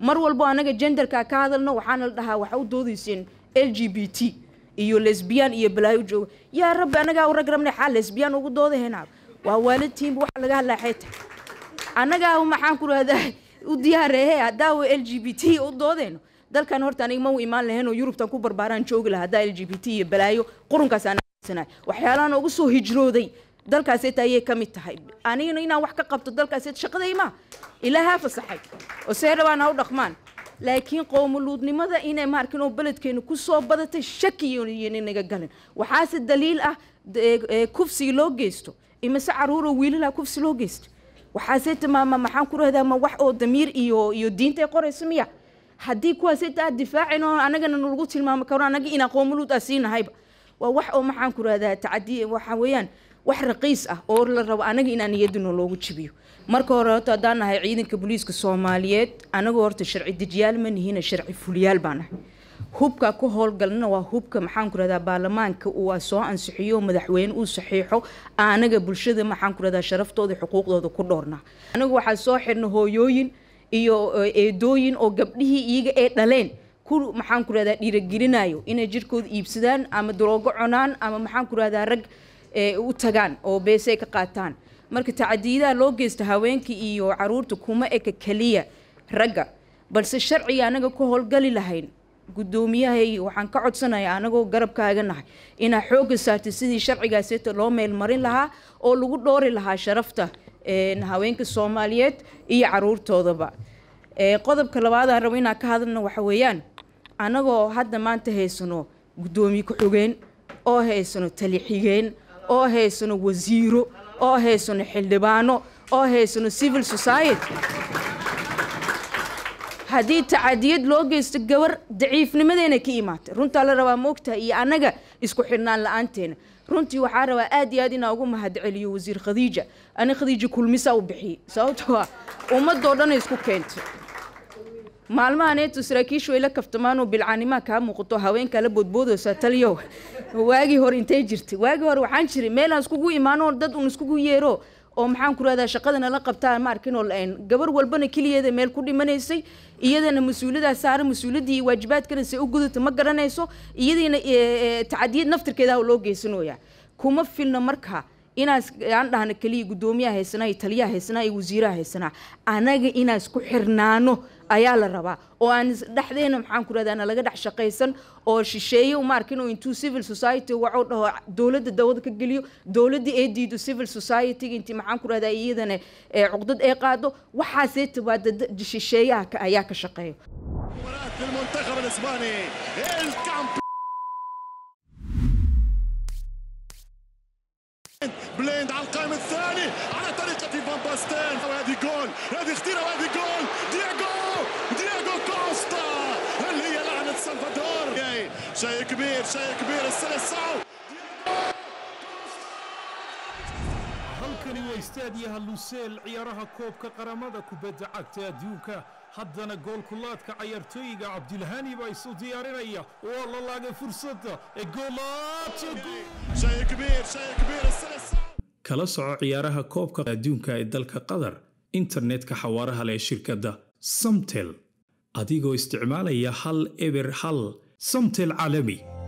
mar walbo anaga jenderka ka hadalno waxaana la dhahaa waxa u doodayseen l g b t iyo lesbian iyo balaayo jooga yaa rabbi anagaa u rag xaa lesbian ugu doodahayna waa waalidtiinba waxa laga hadlaa xeeta maxaan ku rahdaa u diyaaree haddaa l g b t u doodayno dalkan horta aniga ma u imaan lahayn oo yurubtan ku barbaaraan joogi laha haddaa l g b t iyo balaayo qurunkaas aan waxyaalahan ugu soo hijrooday dalkaasayt ayay ka mid tahay anigana inaan wax ka qabto dalkaasayt shaqadaymaa ilaa haa fasaxay oo see u dhaqmaan laakiin qowmuluudnimada inay maarkin oo beledkeenu ku badatay shakiyoyna naga galin waxaase daliil ah kufsigi loo geysto imise caruuroo wiilalha kufsi loo geysto ah waxaaseyta maama maxaan ku rahdaa ma wax oo damiir iyo iyo diinta qorayso miya haddii kuwaaseyta aad difaacin oo anagana nalagu tilmaami karo anaga inaan qowmuluud ah siinahayba waa wax oo maxaan ku rahdaa tacadi waxa weeyaan wax raqiis ah oo la rabo anaga inaan niyaduna loogu jibiyo marka hore horta haddaan nahay ciidanka booliiska soomaaliyeed anagu horta sharci dejiyaal ma nihina sharci fuliyaal baan ahay hubka ka howlgalna waa hubka maxaanku rahdaa baarlamaanka uu soo ansixiyo madaxweyne uu saxiixo anaga bulshada maxaanku rahdaa sharaftooda xuquuqdooda ku dhoornaa anagu waxaa soo xirna hooyooyin iyo eh, eedooyin oo gabdhihii iyaga ee dhaleen ku maxaanku rahdaa dhiiragelinayo inay jirkooda iibsadaan ama daroogo cunaan ama maxaanku rahdaa rag u tagaan oo beese ka qaataan marka tacadiyadaa loo geysta haweenka iyo caruurta kuma eka keliya ragga balse sharciga anaga ka howlgali lahayn guddoomiyahay waxaan ka codsanaya anagoo garabkaaga nahay inaa xoogga saartay sidii sharcigaaseeta loo meelmarin lahaa oo lagu dhoori lahaa sharafta haweenka soomaaliyeed iyo caruurtoodaba qodobka labaadaan rabo inaan ka hadalno waxa weeyaan anagoo hadda maanta haysano guddoomiye ku-xigeen oo haysano tali xigeen oo haysano wasiiro oo haysano xildhibaano oo haysano civil society haddii tacadiyad loo geysto gabar daciifnimadeena ka imaatay runtaa la rabaa moogtaha iyo annaga isku xidhnaan la-aanteena runtii waxaa rabaa aad iyo aad inaa ugu mahadceliyo wasiir khadiija ani khadiija kulmisaa u bixiyey sababtoo ah ummadoo dhanay isku keentay maalmahaneed saraakiishu ay la kaftamaan bilcaanimaa kaa muuqato haweenkaa la boodboodaysa taliyow waagii hore intay jirtay waagii hore waxaan jiray meelaan iskugu imaanoo dad un iskugu yeero oo maxaan ku rahdaa shaqadana la qabtaan ma arkin la-ayn gabar walbana keliyeeda meel ku dhimanaysay iyadana mas uuladaa saara mas uuladii iyo waajibaadkana se u gudata ma garanayso iyadiina eh, eh, tacadiyad naftirkeeda loo geysanayaa kuma filna markaa inaaan dhahna keliya guddoomiyaha haysanaa iyo taliyaha haysanaa iyo wasiiraha haysana anaga inaan isku xirnaano ayaa la rabaa oo aan dhexdeena maxaan ku rahdaa nalaga dhex shaqaysan oo shisheeye umaark inuu intuu civil society wacu dhaho dowladda dawada ka geliyo dowladda ee diido civil society-ga intii maxaan ku rahdaa iyadana cuqdad ee qaado waxaasee tabaada shisheeyaha ayaa ka shaqeeya بليند على القائم الثاني على طريقة فان باستين وهذه جول هذه خطيرة وهذه جول دياغو دياغو كوستا هل هي لعنة سلفادور شيء كبير شيء كبير الثلاث صعب halkani waa istaadiyaha luseel ciyaaraha koobka qaramada kubadda cagta adduunka haddana goolkulaadka cayaartooyiga cabdilhani baa isu diyaarinaya oo la laagay fursadda ee goolaata kala soco ciyaaraha koobka adduunka ee dalka qatar internetka xawaaraha leh shirkadda samtel adigoo isticmaalaya hal eber hal samtel caalami